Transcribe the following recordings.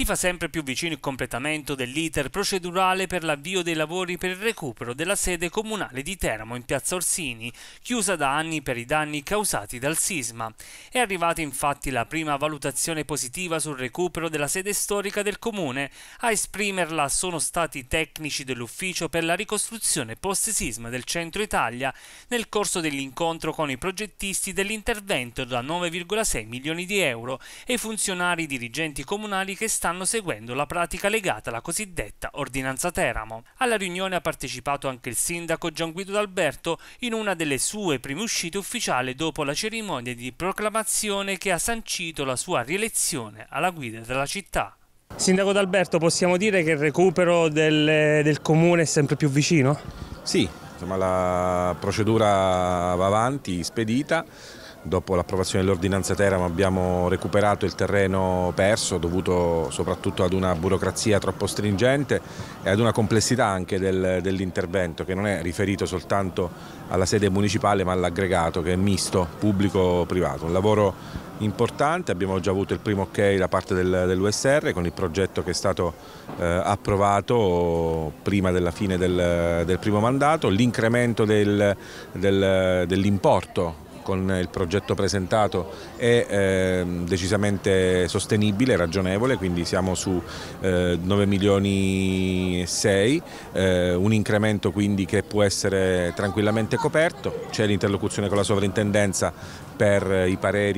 si fa sempre più vicino il completamento dell'iter procedurale per l'avvio dei lavori per il recupero della sede comunale di Teramo in piazza Orsini, chiusa da anni per i danni causati dal sisma. È arrivata infatti la prima valutazione positiva sul recupero della sede storica del comune. A esprimerla sono stati tecnici dell'ufficio per la ricostruzione post-sisma del centro Italia nel corso dell'incontro con i progettisti dell'intervento da 9,6 milioni di euro e funzionari dirigenti comunali che stanno stanno seguendo la pratica legata alla cosiddetta ordinanza Teramo. Alla riunione ha partecipato anche il sindaco Gian Guido D'Alberto in una delle sue prime uscite ufficiali dopo la cerimonia di proclamazione che ha sancito la sua rielezione alla guida della città. Sindaco D'Alberto, possiamo dire che il recupero del, del comune è sempre più vicino? Sì, Insomma, certo, la procedura va avanti, spedita. Dopo l'approvazione dell'ordinanza Teramo abbiamo recuperato il terreno perso dovuto soprattutto ad una burocrazia troppo stringente e ad una complessità anche del, dell'intervento che non è riferito soltanto alla sede municipale ma all'aggregato che è misto pubblico-privato. Un lavoro importante, abbiamo già avuto il primo ok da parte del, dell'USR con il progetto che è stato eh, approvato prima della fine del, del primo mandato, l'incremento dell'importo con il progetto presentato è eh, decisamente sostenibile, ragionevole, quindi siamo su eh, 9 milioni e 6, eh, un incremento quindi che può essere tranquillamente coperto, c'è l'interlocuzione con la sovrintendenza per i pareri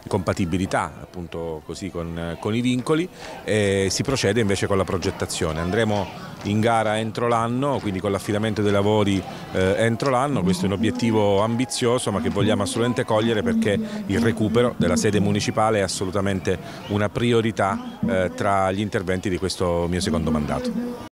di compatibilità appunto così con, con i vincoli e si procede invece con la progettazione. Andremo in gara entro l'anno, quindi con l'affidamento dei lavori eh, entro l'anno, questo è un obiettivo ambizioso ma che vogliamo assolutamente cogliere perché il recupero della sede municipale è assolutamente una priorità eh, tra gli interventi di questo mio secondo mandato.